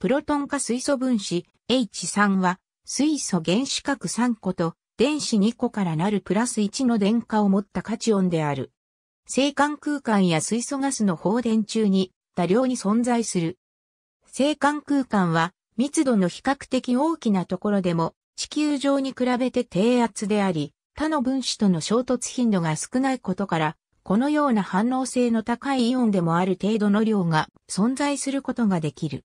プロトン化水素分子 H3 は水素原子核3個と電子2個からなるプラス1の電荷を持った価値音である。生管空間や水素ガスの放電中に多量に存在する。生管空間は密度の比較的大きなところでも地球上に比べて低圧であり、他の分子との衝突頻度が少ないことから、このような反応性の高いイオンでもある程度の量が存在することができる。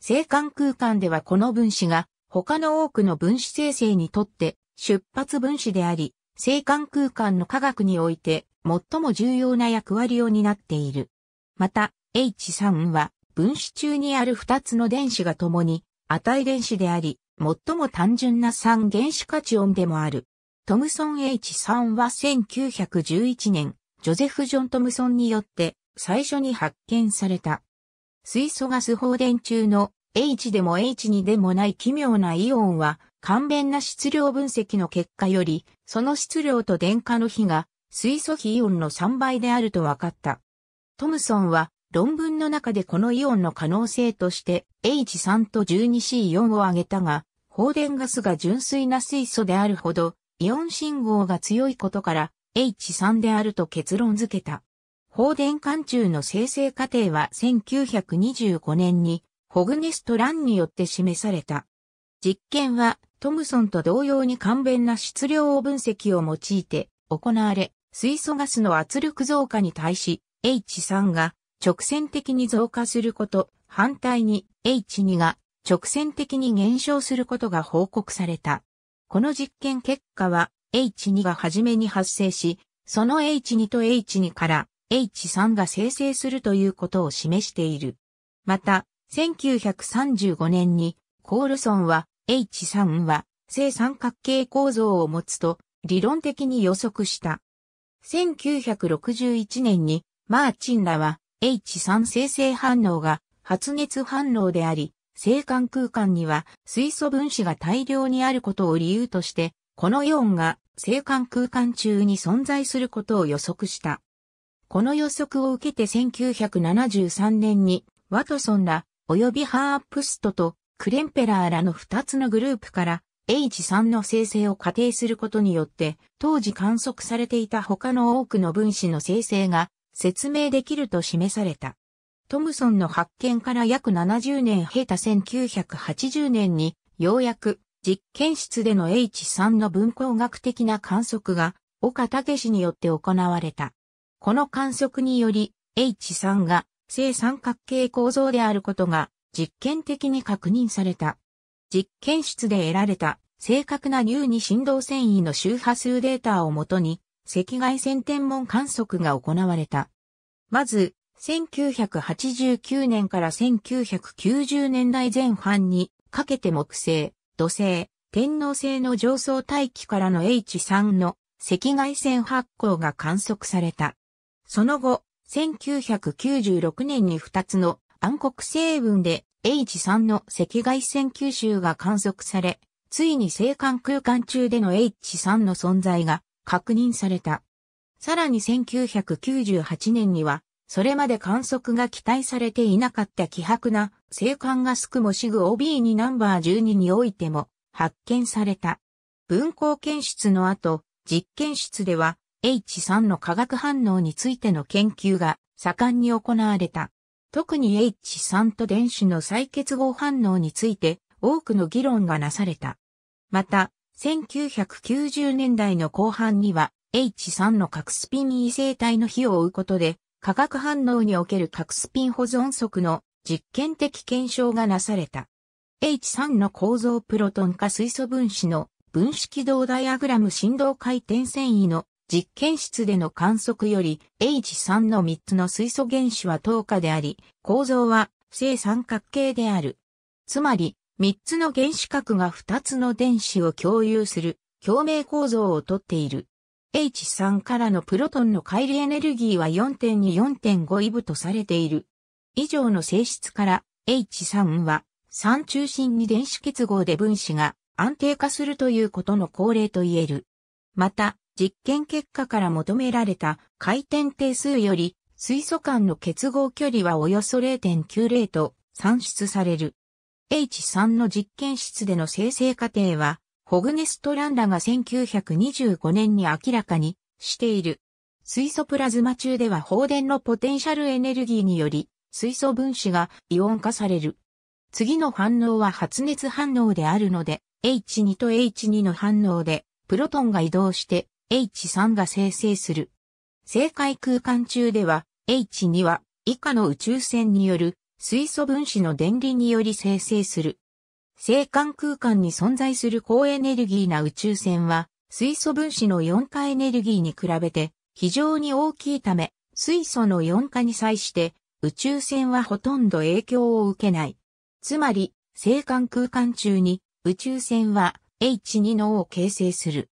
星間空間ではこの分子が他の多くの分子生成にとって出発分子であり、星間空間の科学において最も重要な役割を担っている。また、H3 は分子中にある2つの電子が共に値電子であり、最も単純な3原子価値音でもある。トムソン H3 は1911年、ジョゼフ・ジョン・トムソンによって最初に発見された。水素ガス放電中の H でも H にでもない奇妙なイオンは、簡便な質量分析の結果より、その質量と電荷の比が、水素比イオンの3倍であると分かった。トムソンは、論文の中でこのイオンの可能性として H3 と 12C4 を挙げたが、放電ガスが純粋な水素であるほど、イオン信号が強いことから H3 であると結論付けた。放電管中の生成過程は1925年にホグネスト・ランによって示された。実験はトムソンと同様に簡便な質量分析を用いて行われ、水素ガスの圧力増加に対し H3 が直線的に増加すること、反対に H2 が直線的に減少することが報告された。この実験結果は H2 が初めに発生し、その H2 と H2 から H3 が生成するということを示している。また、1935年にコールソンは H3 は正三角形構造を持つと理論的に予測した。1961年にマーチンらは H3 生成反応が発熱反応であり、生間空間には水素分子が大量にあることを理由として、このイオンが生間空間中に存在することを予測した。この予測を受けて1973年にワトソンら及びハープストとクレンペラーらの2つのグループから H3 の生成を仮定することによって、当時観測されていた他の多くの分子の生成が説明できると示された。トムソンの発見から約70年経た1980年に、ようやく実験室での H3 の分光学的な観測が、岡武氏によって行われた。この観測により、H3 が正三角形構造であることが実験的に確認された。実験室で得られた正確な乳に振動繊維の周波数データをもとに赤外線天文観測が行われた。まず、1989年から1990年代前半にかけて木星、土星、天王星の上層大気からの H3 の赤外線発光が観測された。その後、1996年に2つの暗黒星雲で H3 の赤外線吸収が観測され、ついに星間空間中での H3 の存在が確認された。さらに1998年には、それまで観測が期待されていなかった希薄な星間ガスもシグ OB2 ナンバー12においても発見された。分光検出の後、実験室では H3 の化学反応についての研究が盛んに行われた。特に H3 と電子の再結合反応について多くの議論がなされた。また、1990年代の後半には H3 の核スピン異性体の比を追うことで、化学反応における核スピン保存則の実験的検証がなされた。H3 の構造プロトン化水素分子の分子軌道ダイアグラム振動回転繊維の実験室での観測より H3 の3つの水素原子は等価であり、構造は正三角形である。つまり、3つの原子核が2つの電子を共有する共鳴構造をとっている。H3 からのプロトンの乖離エネルギーは4.2-4.5イブとされている。以上の性質から H3 は3中心に電子結合で分子が安定化するということの恒例と言える。また、実験結果から求められた回転定数より水素間の結合距離はおよそ0.90と算出される。H3 の実験室での生成過程は、ホグネストランらが1925年に明らかにしている。水素プラズマ中では放電のポテンシャルエネルギーにより、水素分子がイオン化される。次の反応は発熱反応であるので、H2 と H2 の反応で、プロトンが移動して H3 が生成する。正解空間中では H2 は以下の宇宙船による水素分子の電離により生成する。正間空間に存在する高エネルギーな宇宙船は水素分子の4化エネルギーに比べて非常に大きいため水素の4化に際して宇宙船はほとんど影響を受けない。つまり、正間空間中に宇宙船は H2 のを形成する。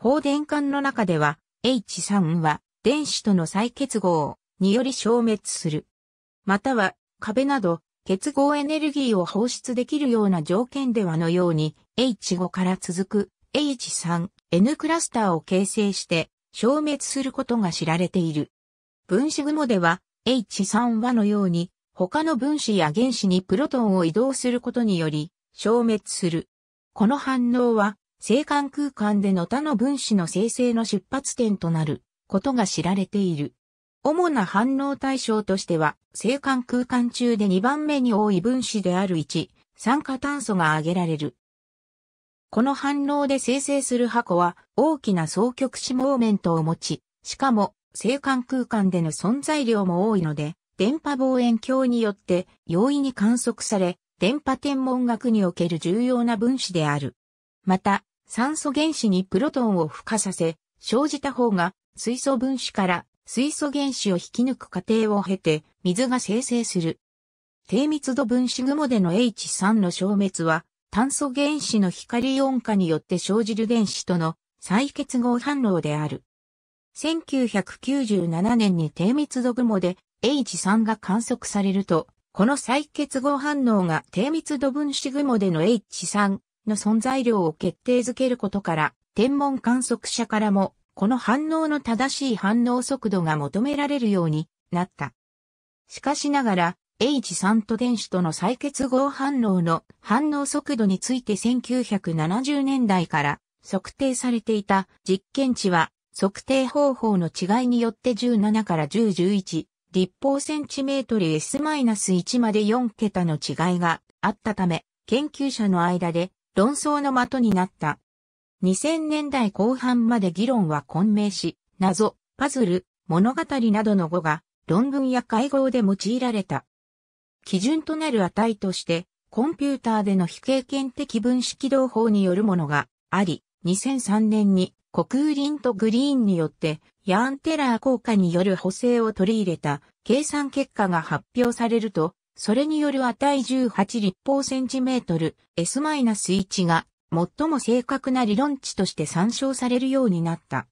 放電管の中では、H3 は電子との再結合により消滅する。または壁など結合エネルギーを放出できるような条件ではのように H5 から続く H3、N クラスターを形成して消滅することが知られている。分子雲では H3 はのように他の分子や原子にプロトンを移動することにより消滅する。この反応は星間空間での他の分子の生成の出発点となることが知られている。主な反応対象としては、星間空間中で2番目に多い分子である1、酸化炭素が挙げられる。この反応で生成する箱は大きな双極子モーメントを持ち、しかも星間空間での存在量も多いので、電波望遠鏡によって容易に観測され、電波天文学における重要な分子である。また、酸素原子にプロトンを付加させ、生じた方が水素分子から水素原子を引き抜く過程を経て水が生成する。低密度分子雲での H3 の消滅は炭素原子の光イオン化によって生じる原子との再結合反応である。1997年に低密度雲で H3 が観測されると、この再結合反応が低密度分子雲での H3 の存在量を決定づけることから、天文観測者からも、この反応の正しい反応速度が求められるようになった。しかしながら、H3 と電子との再結合反応の反応速度について1970年代から測定されていた実験値は測定方法の違いによって17から1011立方センチメートル S-1 まで4桁の違いがあったため研究者の間で論争の的になった。2000年代後半まで議論は混迷し、謎、パズル、物語などの語が論文や会合で用いられた。基準となる値として、コンピューターでの非経験的分子起動法によるものがあり、2003年に国林とグリーンによってヤーンテラー効果による補正を取り入れた計算結果が発表されると、それによる値18立方センチメートル S-1 が最も正確な理論値として参照されるようになった。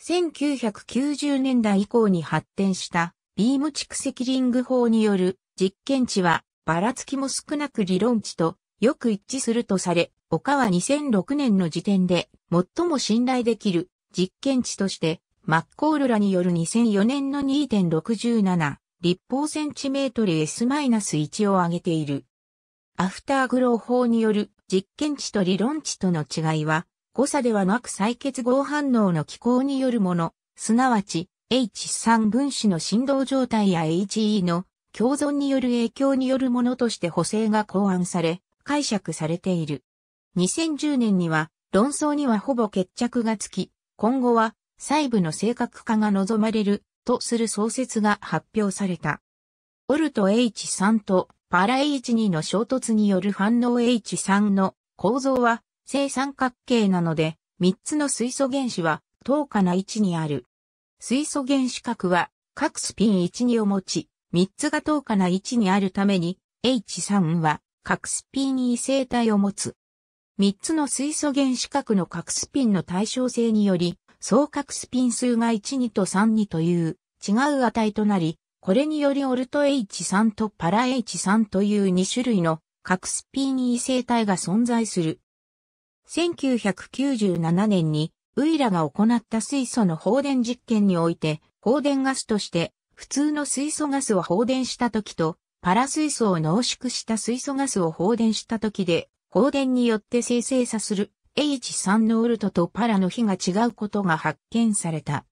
1990年代以降に発展したビーム蓄積リング法による実験値はばらつきも少なく理論値とよく一致するとされ、岡は2006年の時点で最も信頼できる実験値としてマッコールらによる2004年の2.67立方センチメートル S-1 を挙げている。アフターグロー法による実験値と理論値との違いは、誤差ではなく再結合反応の機構によるもの、すなわち H3 分子の振動状態や HE の共存による影響によるものとして補正が考案され、解釈されている。2010年には論争にはほぼ決着がつき、今後は細部の正確化が望まれるとする創設が発表された。オルト H3 とパラ H2 の衝突による反応 H3 の構造は正三角形なので、3つの水素原子は等価な位置にある。水素原子核は各スピン12を持ち、3つが等価な位置にあるために、H3 は各スピン異性体を持つ。3つの水素原子核の各スピンの対称性により、総角スピン数が12と32という違う値となり、これによりオルト H3 とパラ H3 という2種類の角スピン異性体が存在する。1997年にウイラが行った水素の放電実験において、放電ガスとして普通の水素ガスを放電した時と、パラ水素を濃縮した水素ガスを放電した時で、放電によって生成させる H3 のオルトとパラの比が違うことが発見された。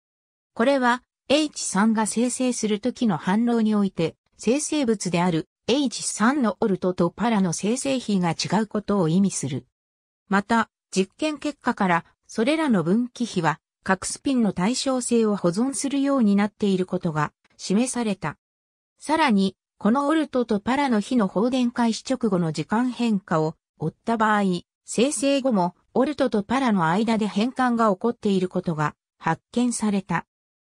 これは H3 が生成するときの反応において生成物である H3 のオルトとパラの生成比が違うことを意味する。また、実験結果からそれらの分岐比は核スピンの対称性を保存するようになっていることが示された。さらに、このオルトとパラの比の放電開始直後の時間変化を追った場合、生成後もオルトとパラの間で変換が起こっていることが発見された。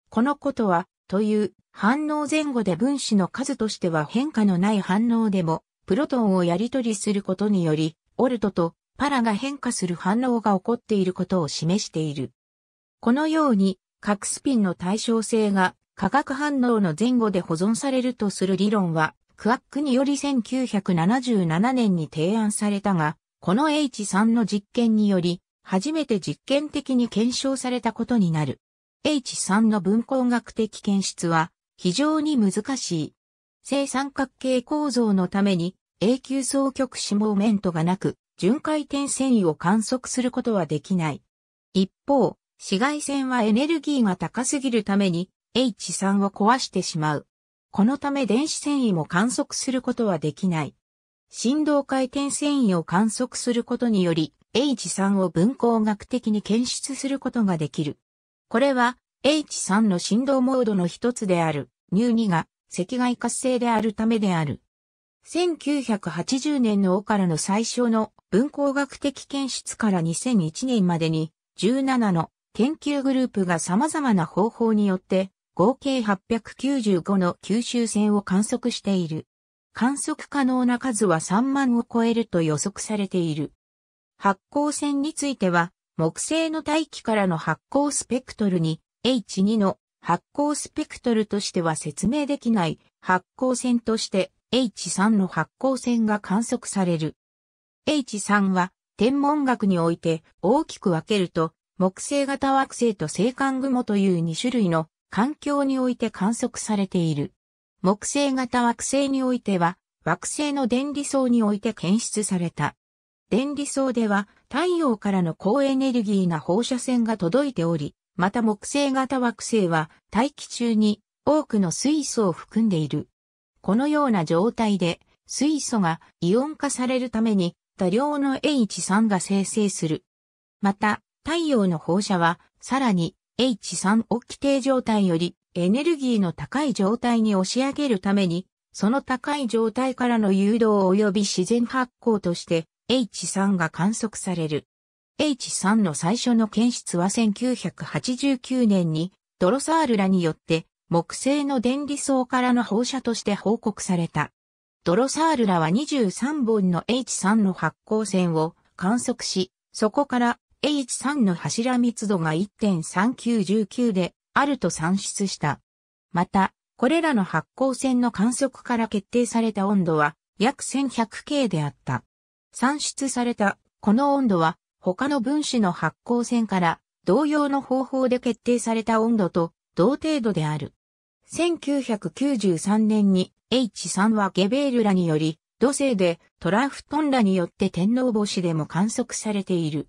このことは、という反応前後で分子の数としては変化のない反応でも、プロトンをやり取りすることにより、オルトとパラが変化する反応が起こっていることを示している。このように、核スピンの対称性が化学反応の前後で保存されるとする理論は、クワックにより1977年に提案されたが、この H3 の実験により、初めて実験的に検証されたことになる。H3 の分光学的検出は非常に難しい。正三角形構造のために永久双極子モーメントがなく、巡回転繊維を観測することはできない。一方、紫外線はエネルギーが高すぎるために H3 を壊してしまう。このため電子繊維も観測することはできない。振動回転繊維を観測することにより、H3 を分光学的に検出することができる。これは、H3 の振動モードの一つである、乳2が赤外活性であるためである。1980年の尾からの最初の分光学的検出から2001年までに17の研究グループが様々な方法によって合計895の吸収線を観測している。観測可能な数は3万を超えると予測されている。発光線については、木星の大気からの発光スペクトルに H2 の発光スペクトルとしては説明できない発光線として H3 の発光線が観測される。H3 は天文学において大きく分けると木星型惑星と星間雲という2種類の環境において観測されている。木星型惑星においては、惑星の電離層において検出された。電離層では、太陽からの高エネルギーな放射線が届いており、また木星型惑星は大気中に多くの水素を含んでいる。このような状態で水素がイオン化されるために多量の H3 が生成する。また太陽の放射はさらに H3 オキ定状態よりエネルギーの高い状態に押し上げるために、その高い状態からの誘導及び自然発光として H3 が観測される。H3 の最初の検出は1989年にドロサールらによって木星の電離層からの放射として報告された。ドロサールらは23本の H3 の発光線を観測し、そこから H3 の柱密度が1.3919であると算出した。また、これらの発光線の観測から決定された温度は約 1100K であった。算出されたこの温度は他の分子の発光線から同様の方法で決定された温度と同程度である。1993年に H3 はゲベールらにより土星でトラフトンらによって天皇星でも観測されている。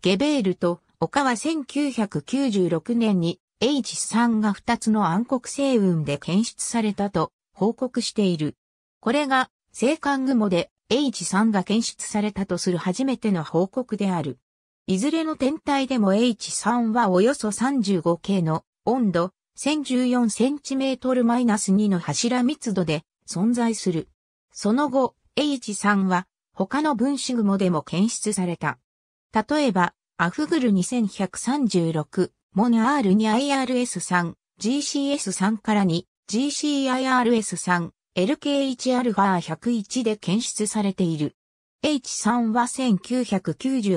ゲベールと丘は1996年に H3 が2つの暗黒星雲で検出されたと報告している。これが星間雲で H3 が検出されたとする初めての報告である。いずれの天体でも H3 はおよそ 35K の温度 1014cm-2 の柱密度で存在する。その後、H3 は他の分子雲でも検出された。例えば、アフグル2136、モン R に IRS3、GCS3 から2、GCIRS3、LK1α101 で検出されている。H3 は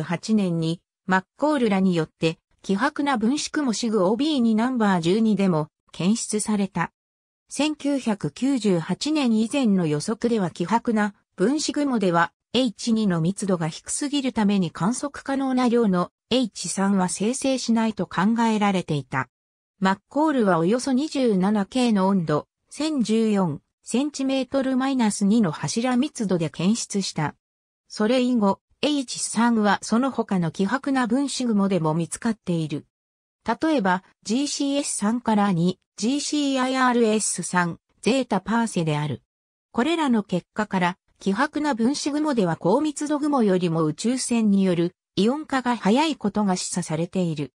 1998年にマッコールらによって希薄な分子雲シグ OB にナンバー12でも検出された。1998年以前の予測では希薄な分子雲では H2 の密度が低すぎるために観測可能な量の H3 は生成しないと考えられていた。マッコールはおよそ 27K の温度、1014cm-2 の柱密度で検出した。それ以後、H3 はその他の希薄な分子雲でも見つかっている。例えば、GCS3 から2、GCIRS3、ゼータパーセである。これらの結果から、希薄な分子雲では高密度雲よりも宇宙船によるイオン化が早いことが示唆されている。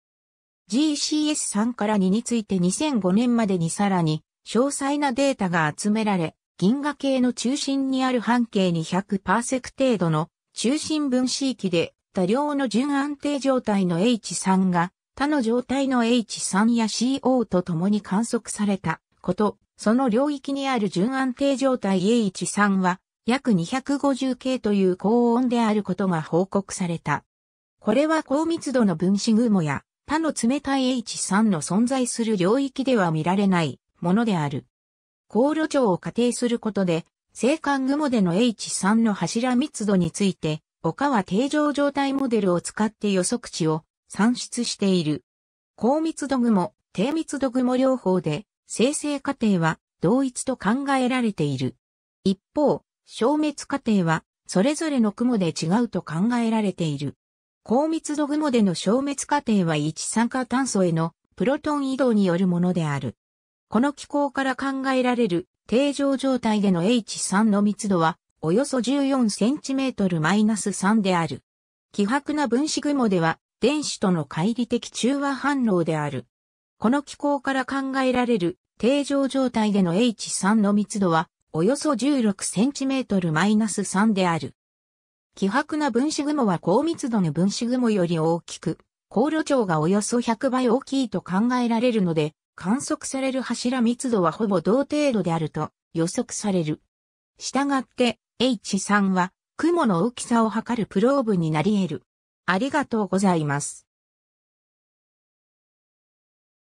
GCS3 から2について2005年までにさらに詳細なデータが集められ、銀河系の中心にある半径200パーセク程度の中心分子域で多量の純安定状態の H3 が他の状態の H3 や CO と共に観測されたこと、その領域にある純安定状態 H3 は約250 k という高温であることが報告された。これは高密度の分子雲や他の冷たい H3 の存在する領域では見られないものである。高炉長を仮定することで、青函雲での H3 の柱密度について、岡は定常状態モデルを使って予測値を算出している。高密度雲、低密度雲両方で、生成過程は同一と考えられている。一方、消滅過程は、それぞれの雲で違うと考えられている。高密度雲での消滅過程は一酸化炭素へのプロトン移動によるものである。この気候から考えられる定常状態での H3 の密度はおよそ 14cm-3 である。希薄な分子雲では電子との乖離的中和反応である。この気候から考えられる定常状態での H3 の密度はおよそ 16cm-3 である。希薄な分子雲は高密度の分子雲より大きく、高路長がおよそ100倍大きいと考えられるので、観測される柱密度はほぼ同程度であると予測される。したがって H3 は雲の大きさを測るプローブになり得る。ありがとうございます。